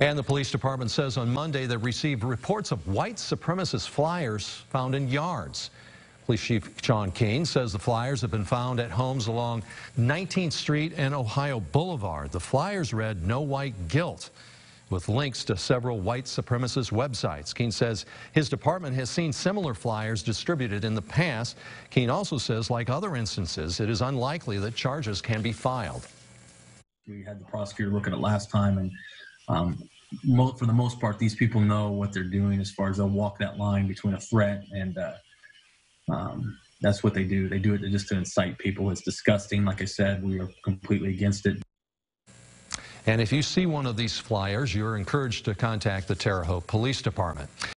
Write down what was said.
And the police department says on Monday they received reports of white supremacist flyers found in yards. Police Chief John Keane says the flyers have been found at homes along 19th Street and Ohio Boulevard. The flyers read, No White Guilt, with links to several white supremacist websites. Keane says his department has seen similar flyers distributed in the past. Keane also says, like other instances, it is unlikely that charges can be filed. We had the prosecutor look at it last time and um, mo- for the most part, these people know what they're doing as far as they'll walk that line between a threat and uh, um, that's what they do. They do it just to incite people. It's disgusting. Like I said, we are completely against it. And if you see one of these flyers, you're encouraged to contact the Terre Haute Police Department.